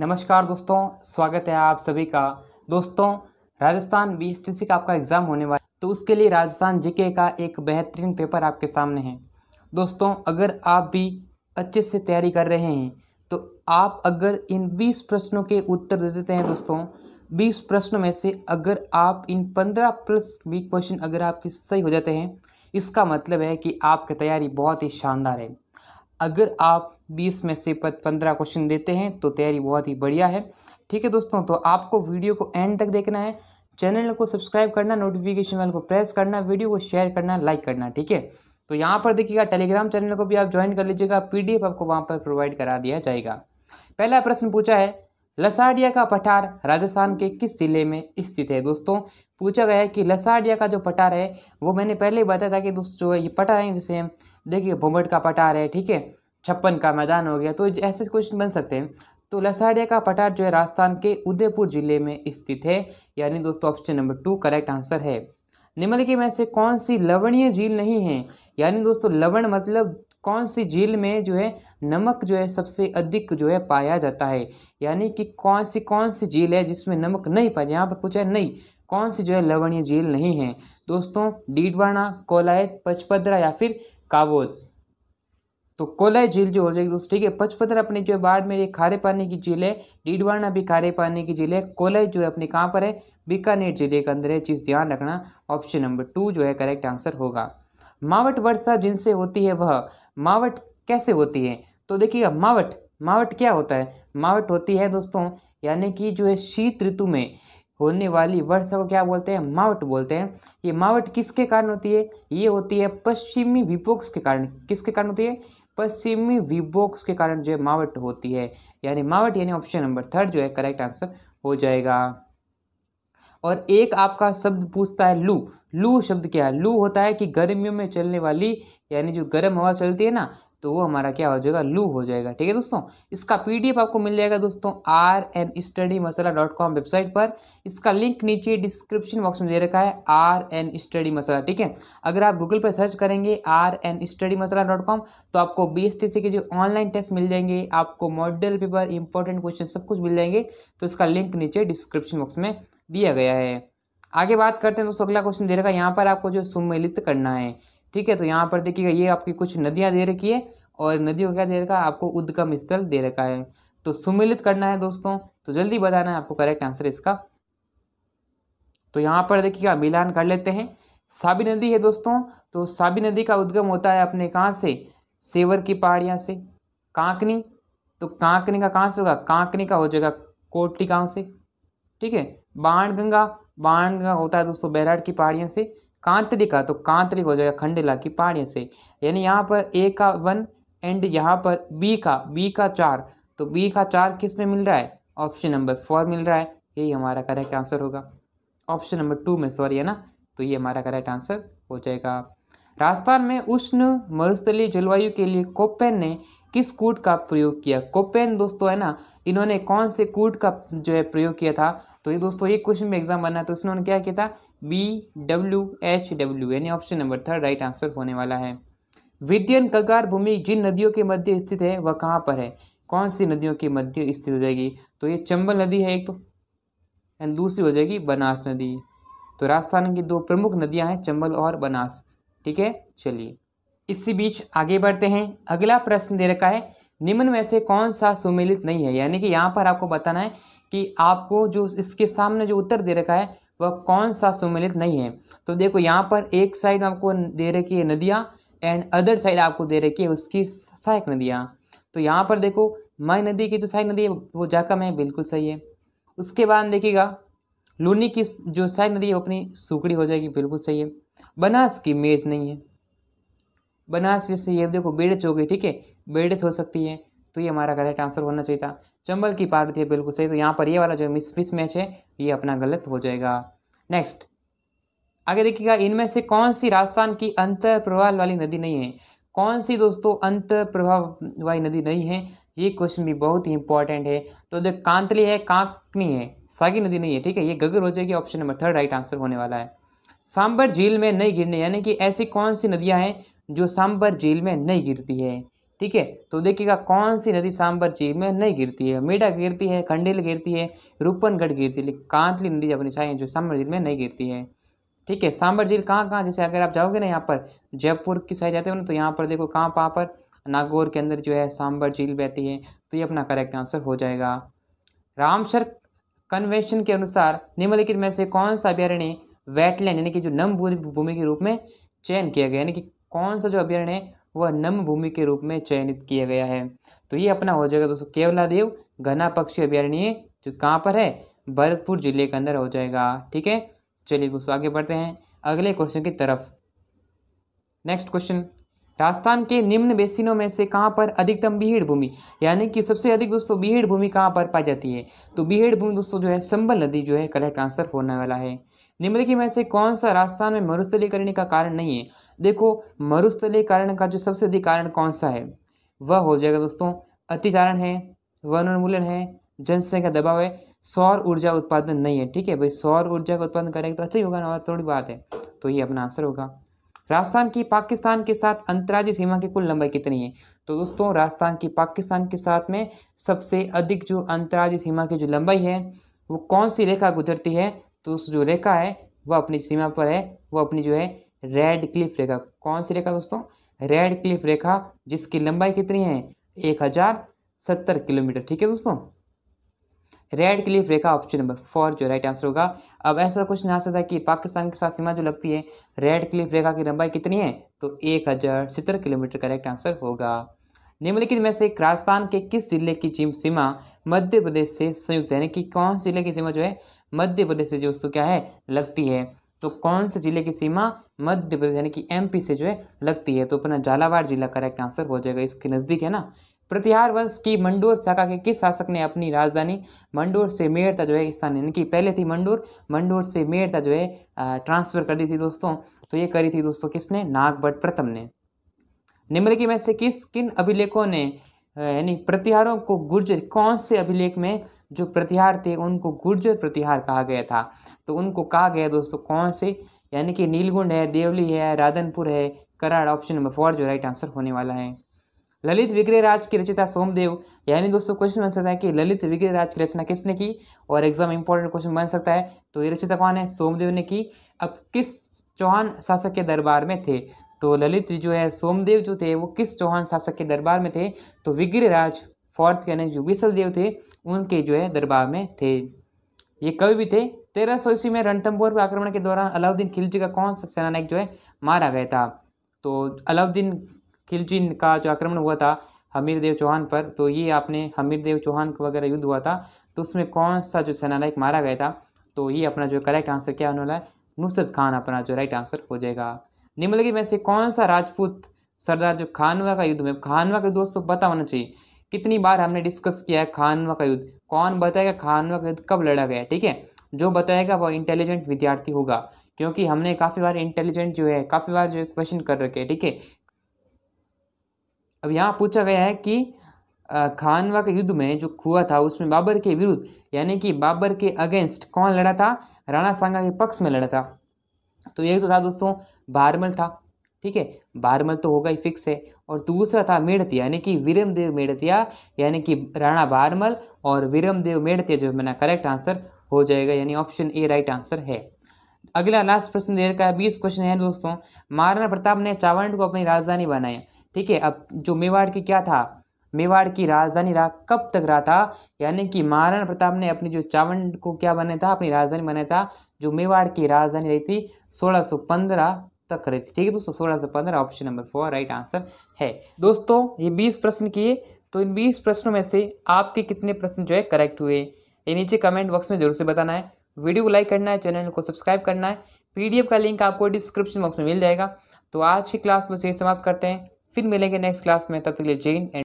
नमस्कार दोस्तों स्वागत है आप सभी का दोस्तों राजस्थान बी का आपका एग्ज़ाम होने वाला है तो उसके लिए राजस्थान जीके का एक बेहतरीन पेपर आपके सामने है दोस्तों अगर आप भी अच्छे से तैयारी कर रहे हैं तो आप अगर इन 20 प्रश्नों के उत्तर दे देते हैं दोस्तों 20 प्रश्नों में से अगर आप इन 15 प्लस भी क्वेश्चन अगर आपके सही हो जाते हैं इसका मतलब है कि आपकी तैयारी बहुत ही शानदार है अगर आप बीस में से पंद्रह क्वेश्चन देते हैं तो तैयारी बहुत ही बढ़िया है ठीक है दोस्तों तो आपको वीडियो को एंड तक देखना है चैनल को सब्सक्राइब करना नोटिफिकेशन वाले को प्रेस करना वीडियो को शेयर करना लाइक करना ठीक है तो यहाँ पर देखिएगा टेलीग्राम चैनल को भी आप ज्वाइन कर लीजिएगा पीडीएफ आपको वहाँ पर प्रोवाइड करा दिया जाएगा पहला प्रश्न पूछा है लसाडिया का पठार राजस्थान के किस जिले में स्थित है दोस्तों पूछा गया है कि लसाडिया का जो पठार है वो मैंने पहले बताया था कि दोस्तों जो है ये पठार है जिसे देखिए भूमट का पटार है ठीक है छप्पन का मैदान हो गया तो ऐसे क्वेश्चन बन सकते हैं तो लसाड़िया का पठार जो है राजस्थान के उदयपुर जिले में स्थित है यानी दोस्तों option number two correct answer है निम्नलिखित में से कौन सी लवणीय झील नहीं है यानी दोस्तों लवण मतलब कौन सी झील में जो है नमक जो है सबसे अधिक जो है पाया जाता है यानी कि कौन सी कौन सी झील है जिसमें नमक नहीं पाया यहाँ पर पूछा है नहीं कौन सी जो है लवणीय झील नहीं है दोस्तों डीडवाना कोलायत पचपदरा या फिर कावोद तो कोलय झील जो हो जाएगी दोस्तों ठीक है पचपदर अपनी जो है बाड़मेर एक खारे पानी की झील है डीडवाना भी खारे पानी की झील है कोलाई जो है अपनी कहाँ पर है बीकानेर जिले के अंदर है चीज़ ध्यान रखना ऑप्शन नंबर टू जो है करेक्ट आंसर होगा मावट वर्षा जिनसे होती है वह मावट कैसे होती है तो देखिए मावट मावट क्या होता है मावट होती है दोस्तों यानी कि जो है शीत ऋतु में होने वाली वर्षा को क्या बोलते हैं मावट बोलते हैं ये मावट किसके कारण होती है ये होती है पश्चिमी विपोक्स के कारण किसके कारण होती है पश्चिमी विपोक्स के कारण जो है मावट होती है यानी मावट यानी ऑप्शन नंबर थर्ड जो है करेक्ट आंसर हो जाएगा और एक आपका शब्द पूछता है लू लू शब्द क्या है लू होता है कि गर्मियों में चलने वाली यानी जो गर्म हवा चलती है ना तो वो हमारा क्या हो जाएगा लू हो जाएगा ठीक है दोस्तों इसका पीडीएफ आपको मिल जाएगा दोस्तों R M study Masala dot com website पर इसका लिंक नीचे डिस्क्रिप्शन बॉक्स में दे रखा है आर एम स्टडी मसाला ठीक है अगर आप गूगल पर सर्च करेंगे R M study Masala dot com तो आपको बी एस टी सी के जो ऑनलाइन टेस्ट मिल जाएंगे आपको मॉडल पेपर इंपॉर्टेंट क्वेश्चन सब कुछ मिल जाएंगे तो इसका लिंक नीचे डिस्क्रिप्शन बॉक्स में दिया गया है आगे बात करते हैं दोस्तों अगला क्वेश्चन दे रखा है यहाँ पर आपको जो सुमिलित करना है ठीक है तो यहाँ पर देखिएगा ये आपकी कुछ नदियाँ दे रखी है और नदियों क्या दे रखा है आपको उद्गम स्थल दे रखा है तो सुमिलित करना है दोस्तों तो जल्दी बताना है आपको करेक्ट आंसर इसका तो यहाँ पर देखिएगा मिलान कर लेते हैं साबी नदी है दोस्तों तो साबी नदी का उद्गम होता है अपने कहाँ से सेवर की पहाड़ियाँ से कांकनी तो कांकनी का कहाँ से होगा कांकनी का हो जाएगा कोटी गाँव से ठीक है बाण गंगा बाण गंगा होता है दोस्तों बैराड की पहाड़ियों से कांतरिका तो कांतरिक हो जाएगा खंडेला की पहाड़ियों से यानी यहाँ पर ए का वन एंड यहाँ पर बी का बी का चार तो बी का चार किस में मिल रहा है ऑप्शन नंबर फोर मिल रहा है यही हमारा करेक्ट आंसर होगा ऑप्शन नंबर टू में सॉरी है ना तो ये हमारा करेक्ट आंसर हो जाएगा राजस्थान में उष्ण मरुस्थलीय जलवायु के लिए कोपेन ने किस कूट का प्रयोग किया कोपेन दोस्तों है ना इन्होंने कौन से कूट का जो है प्रयोग किया था तो ये दोस्तों एक क्वेश्चन में एग्जाम बनना तो इसने उन्होंने क्या किया था बी डब्ल्यू एच डब्ल्यू यानी option number third right answer होने वाला है विद्यन कगार भूमि जिन नदियों के मध्य स्थित है वह कहाँ पर है कौन सी नदियों के मध्य स्थित हो जाएगी तो ये चंबल नदी है एक तो एंड दूसरी हो जाएगी बनास नदी तो राजस्थान की दो प्रमुख नदियां हैं चंबल और बनास ठीक है चलिए इसी बीच आगे बढ़ते हैं अगला प्रश्न दे रखा है निम्न में से कौन सा सुमेलित नहीं है यानी कि यहाँ पर आपको बताना है कि आपको जो इसके सामने जो उत्तर दे रखा है वह कौन सा सुमेलित नहीं है तो देखो यहाँ पर एक साइड आपको दे रखी है नदियाँ एंड अदर साइड आपको दे रखी है उसकी सहायक नदियाँ तो यहाँ पर देखो मई नदी की जो तो सहायक नदी है वो जाकम है बिल्कुल सही है उसके बाद देखिएगा लूनी की जो सहायक नदी है अपनी सूखड़ी हो जाएगी बिल्कुल सही है बनास की मेज नहीं है बनास जैसे ये देखो बेड़े हो ठीक है बेड़े हो सकती है तो ये हमारा गलत आंसर होना चाहिए था चंबल की पार्वती है बिल्कुल सही तो यहाँ पर ये वाला जो मिस मिस मैच है ये अपना गलत हो जाएगा नेक्स्ट आगे देखिएगा इनमें से कौन सी राजस्थान की अंतर प्रवाह वाली नदी नहीं है कौन सी दोस्तों अंतर प्रभाव वाली नदी नहीं है ये क्वेश्चन भी बहुत ही इंपॉर्टेंट है तो देख कांतली है कांकनी है सागी नदी नहीं है ठीक है ये गगर हो जाएगी option number third right answer होने वाला है सांबर झील में नहीं गिरने यानी कि ऐसी कौन सी नदियां हैं जो सांबर झील में नहीं गिरती है ठीक है तो देखिएगा कौन सी नदी सांबर झील में नहीं गिरती है मेढा गिरती है खंडेल गिरती है रूपनगढ़ गिरती है कांतली नदी अपनी चाहिए जो सांबर झील में नहीं गिरती है ठीक है सांबर झील कहाँ कहाँ जैसे अगर आप जाओगे ना यहाँ पर जयपुर की साइड जाते हो ना तो यहाँ पर देखो कहाँ कहाँ पर नागौर के अंदर जो है सांबर झील बहती है तो ये अपना करेक्ट आंसर हो जाएगा रामसर कन्वेंशन के अनुसार निम्नलिखित में से कौन सा अभ्यारण्य वेटलैंड यानी कि जो नम भूमि के रूप में चयन किया गया यानी कि कौन सा जो अभ्यारण्य है वह नम भूमि के रूप में चयनित किया गया है तो ये अपना हो जाएगा दोस्तों केवलादेव घना पक्षी अभ्यारण्य जो कहाँ पर है भरतपुर जिले के अंदर हो जाएगा ठीक है चलिए दोस्तों आगे बढ़ते हैं अगले क्वेश्चन की तरफ नेक्स्ट क्वेश्चन राजस्थान के निम्न बेसिनों में से कहाँ पर अधिकतम बीहड़ भूमि यानी कि सबसे अधिक दोस्तों बीहड़ भूमि कहाँ पर पाई जाती है तो बीहड़ भूमि दोस्तों जो है संबल नदी जो है करेक्ट आंसर होने वाला है निम्नलिखित में से कौन सा राजस्थान में मरुस्थलीकरण का कारण नहीं है देखो मरुस्थलीकरण का जो सबसे अधिक कारण कौन सा है वह हो जाएगा दोस्तों अतिचारण है वन उन्मूलन है जनसंख्या दबाव है सौर ऊर्जा उत्पादन नहीं है ठीक है भाई सौर ऊर्जा का उत्पादन करेंगे तो अच्छा ही होगा ना थोड़ी बात है तो ये अपना आंसर होगा राजस्थान की पाकिस्तान के साथ अंतर्राज्य सीमा की कुल लंबाई कितनी है तो दोस्तों राजस्थान की पाकिस्तान के साथ में सबसे अधिक जो अंतर्राज्य सीमा की जो लंबाई है वो कौन सी रेखा गुजरती है तो उस जो रेखा है वह अपनी सीमा पर है वह अपनी जो है रेड क्लिफ रेखा कौन सी रेखा दोस्तों रेड क्लिफ रेखा जिसकी लंबाई कितनी है एक हज़ार सत्तर किलोमीटर ठीक है दोस्तों रेड क्लिफ रेखा ऑप्शन नंबर फोर जो राइट आंसर होगा अब ऐसा क्वेश्चन आ सकता है कि पाकिस्तान के साथ सीमा जो लगती है रेड क्लिफ रेखा की लंबाई कितनी है तो एक हज़ार सत्तर किलोमीटर करेक्ट आंसर होगा निम्नलिखित में से राजस्थान के किस जिले की सीमा मध्य प्रदेश से संयुक्त है यानी कि कौन से जिले की सीमा जो है मध्य प्रदेश से जो दोस्तों क्या है लगती है तो कौन से जिले की सीमा मध्य प्रदेश यानी कि एमपी से जो है लगती है तो अपना झालावाड़ जिला करेक्ट आंसर हो जाएगा इसके नज़दीक है ना प्रतिहार वंश की मंडोर शाखा के किस शासक ने अपनी राजधानी मंडोर से मेड़ता जो है स्थान यानी कि पहले थी मंडोर मंडोर से मेड़ता जो है ट्रांसफर कर दी थी दोस्तों तो ये करी थी दोस्तों किसने नागभट प्रथम ने निम्नलिखित में से किस किन अभिलेखों ने यानी प्रतिहारों को गुर्जर कौन से अभिलेख में जो प्रतिहार थे उनको गुर्जर प्रतिहार कहा गया था तो उनको कहा गया दोस्तों कौन से यानी कि नीलगुंड है देवली है राधनपुर है कराड़ ऑप्शन नंबर फोर जो राइट आंसर होने वाला है ललित विग्रह राज की रचिता सोमदेव यानी दोस्तों क्वेश्चन बन सकता है कि ललित विग्रह राज की रचना किसने की और एग्जाम इंपॉर्टेंट क्वेश्चन बन सकता है तो ये रचिता कौन है सोमदेव ने की अब किस चौहान शासक के दरबार में थे तो ललित जो है सोमदेव जो थे वो किस चौहान शासक के दरबार में थे तो विग्रहराज फोर्थ यानी जो बिसल देव थे उनके जो है दरबार में थे ये कवि भी थे तेरह सौ ईस्वी में रणथम्बोर पर आक्रमण के दौरान अलाउद्दीन खिलजी का कौन सा सेनानायक जो है मारा गया था तो अलाउद्दीन खिलजी का जो आक्रमण हुआ था हमीर देव चौहान पर तो ये आपने हमीर देव चौहान का वगैरह युद्ध हुआ था तो उसमें कौन सा जो सेनानायक मारा गया था तो ये अपना जो करेक्ट आंसर क्या होने वाला है नुसरत खान अपना जो राइट आंसर हो जाएगा निम्नलिखित में से कौन सा राजपूत सरदार जो खानवा का युद्ध में खानवा का दोस्तों पता होना चाहिए कितनी बार हमने डिस्कस किया है खानवा का युद्ध कौन बताएगा खानवा का युद्ध कब लड़ा गया ठीक है जो बताएगा वो इंटेलिजेंट विद्यार्थी होगा क्योंकि हमने काफ़ी बार इंटेलिजेंट जो है काफ़ी बार जो क्वेश्चन कर रखे हैं ठीक है अब यहाँ पूछा गया है कि खानवा के युद्ध में जो हुआ था उसमें बाबर के विरुद्ध यानी कि बाबर के अगेंस्ट कौन लड़ा था राणा सांगा के पक्ष में लड़ा था तो एक तो था दोस्तों बारमल था ठीक है बारमल तो होगा ही फिक्स है और दूसरा था मेड़तिया यानी कि वीरमदेव मेड़तिया यानी कि राणा बारमल और वीरमदेव मेड़तिया जो मैंने करेक्ट आंसर हो जाएगा यानी ऑप्शन ए राइट आंसर है अगला लास्ट प्रश्न देर का बीस क्वेश्चन है दोस्तों महाराणा प्रताप ने चावंड को अपनी राजधानी बनाया ठीक है अब जो मेवाड़ की क्या था मेवाड़ की राजधानी रहा कब तक रहा था यानी कि महाराणा प्रताप ने अपनी जो चावन को क्या बनाया था अपनी राजधानी बनाया था जो मेवाड़ की राजधानी रही थी 1615 तक रही थी ठीक है दोस्तों सोलह सौ पंद्रह option number four right answer है दोस्तों ये बीस प्रश्न किए तो इन बीस प्रश्नों में से आपके कितने प्रश्न जो है करेक्ट हुए ये नीचे कमेंट बॉक्स में जरूर से बताना है वीडियो को लाइक करना है चैनल को सब्सक्राइब करना है पीडीएफ का लिंक आपको डिस्क्रिप्शन बॉक्स में मिल जाएगा तो आज की क्लास में से समाप्त करते हैं फिर मिलेंगे नेक्स्ट क्लास में तब तक लिए जैन एंड